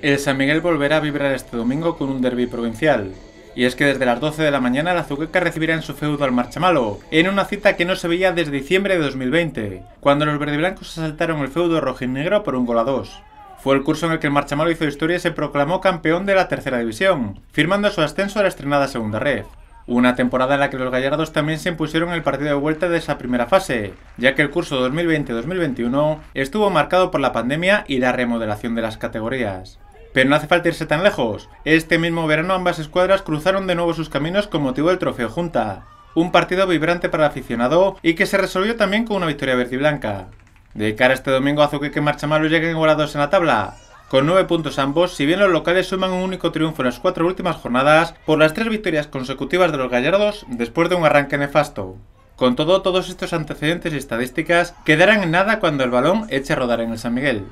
El San Miguel volverá a vibrar este domingo con un derby provincial. Y es que desde las 12 de la mañana la Azuqueca recibirá en su feudo al Marchamalo, en una cita que no se veía desde diciembre de 2020, cuando los verdeblancos asaltaron el feudo rojinegro por un gol a dos. Fue el curso en el que el Marchamalo hizo historia y se proclamó campeón de la tercera división, firmando su ascenso a la estrenada segunda red. Una temporada en la que los gallardos también se impusieron en el partido de vuelta de esa primera fase, ya que el curso 2020-2021 estuvo marcado por la pandemia y la remodelación de las categorías. Pero no hace falta irse tan lejos. Este mismo verano ambas escuadras cruzaron de nuevo sus caminos con motivo del Trofeo Junta. Un partido vibrante para el aficionado y que se resolvió también con una victoria verde y blanca. De cara a este domingo, que marcha Marchamalo llegan igualados en la tabla. Con 9 puntos ambos, si bien los locales suman un único triunfo en las cuatro últimas jornadas por las tres victorias consecutivas de los gallardos después de un arranque nefasto. Con todo, todos estos antecedentes y estadísticas quedarán en nada cuando el balón eche a rodar en el San Miguel.